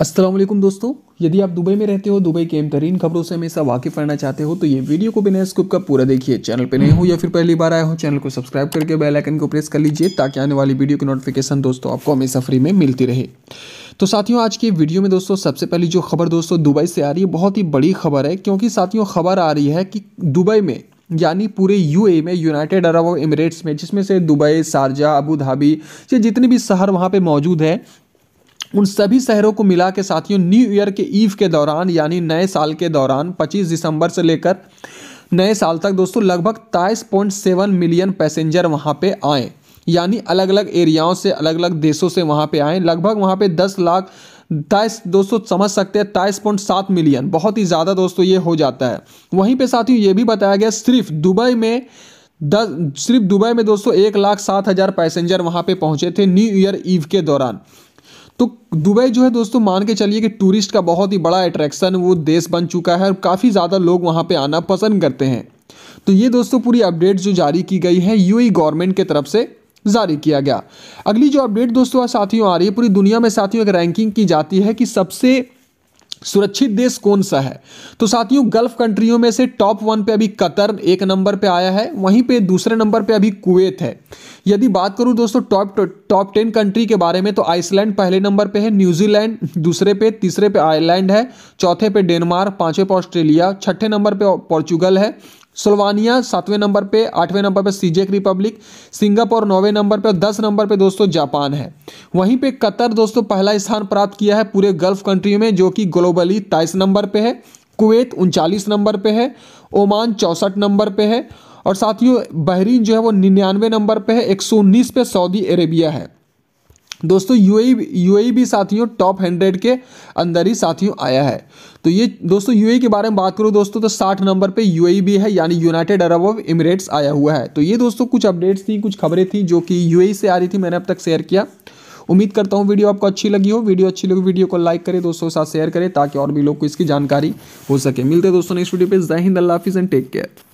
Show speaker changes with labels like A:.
A: असलम दोस्तों यदि आप दुबई में रहते हो दुबई के अहम तरीन खबरों से हमेशा वाकिफ रहना चाहते हो तो ये वीडियो को बिना स्कूप का पूरा देखिए चैनल पर नहीं हो या फिर पहली बार आए हो चैनल को सब्सक्राइब करके बेल आइकन को प्रेस कर लीजिए ताकि आने वाली वीडियो की नोटिफिकेशन दोस्तों आपको हमेशा फ्री में मिलती रहे तो साथियों आज की वीडियो में दोस्तों सबसे पहली जो खबर दोस्तों दुबई से आ रही है बहुत ही बड़ी खबर है क्योंकि साथियों खबर आ रही है कि दुबई में यानी पूरे यूएई में यूनाइटेड अरब एमिरेट्स में जिसमें से दुबई शारजा अबू धाबी ये जितने भी शहर वहाँ पे मौजूद है उन सभी शहरों को मिला के साथियों न्यू ईयर के ईव के दौरान यानी नए साल के दौरान 25 दिसंबर से लेकर नए साल तक दोस्तों लगभग ताइस पॉइंट सेवन मिलियन पैसेंजर वहाँ पे आए यानी अलग अलग एरियाओं से अलग अलग देशों से वहाँ पे आए लगभग वहाँ पे दस लाख ताइस दोस्तों समझ सकते हैं तेईस पॉइंट सात मिलियन बहुत ही ज़्यादा दोस्तों ये हो जाता है वहीं पे साथियों ये भी बताया गया सिर्फ दुबई में दस सिर्फ दुबई में दोस्तों एक लाख सात हज़ार पैसेंजर वहाँ पे पहुँचे थे न्यू ईयर ईव के दौरान तो दुबई जो है दोस्तों मान के चलिए कि टूरिस्ट का बहुत ही बड़ा अट्रैक्शन वो देश बन चुका है और काफ़ी ज़्यादा लोग वहाँ पे आना पसंद करते हैं तो ये दोस्तों पूरी अपडेट जो जारी की गई है यू गवर्नमेंट के तरफ से जारी किया गया अगली जो अपडेट दोस्तों साथियों आ रही है पूरी दुनिया में साथियों एक रैंकिंग की जाती है कि सबसे सुरक्षित देश कौन सा है तो साथियों गल्फ कंट्रियों में से टॉप वन पे अभी कतर एक नंबर पे आया है वहीं पे दूसरे नंबर पे अभी कुवैत है यदि बात करूं दोस्तों टॉप टॉप टेन कंट्री के बारे में तो आइसलैंड पहले नंबर पे है न्यूजीलैंड दूसरे पे तीसरे पे आयरलैंड है चौथे पे डेनमार्क पाँचवें पे ऑस्ट्रेलिया छठे नंबर पे पोर्चुगल है स्लोवानिया सातवें नंबर पे आठवें नंबर पे सीजेक रिपब्लिक सिंगापुर नौवें नंबर पे दस नंबर पे दोस्तों जापान है वहीं पे कतर दोस्तों पहला स्थान प्राप्त किया है पूरे गल्फ कंट्री में जो कि ग्लोबली तेईस नंबर पे है कुवैत उनचालीस नंबर पे है ओमान चौंसठ नंबर पे है और साथियों बहरीन जो है वो निन्यानवे नंबर पे है एक पे सऊदी अरेबिया है दोस्तों यूएई यूएई e e भी साथियों टॉप हंड्रेड के अंदर ही साथियों आया है तो ये दोस्तों यूएई e के बारे में बात करूँ दोस्तों तो साठ नंबर पे यूएई भी है यानी यूनाइटेड अरब ऑफ इमिरेट्स आया हुआ है तो ये दोस्तों कुछ अपडेट्स थी कुछ खबरें थी जो कि यूएई से आ रही थी मैंने अब तक शेयर किया उम्मीद करता हूँ वीडियो आपको अच्छी लगी हो वीडियो अच्छी लगी वीडियो को लाइक करें दोस्तों के साथ शेयर करें ताकि और भी लोग को इसकी जानकारी हो सके मिलते दोस्तों नेक्स्ट वीडियो पे जय हिंद अल्लाह हाफिज़ एंड टेक केयर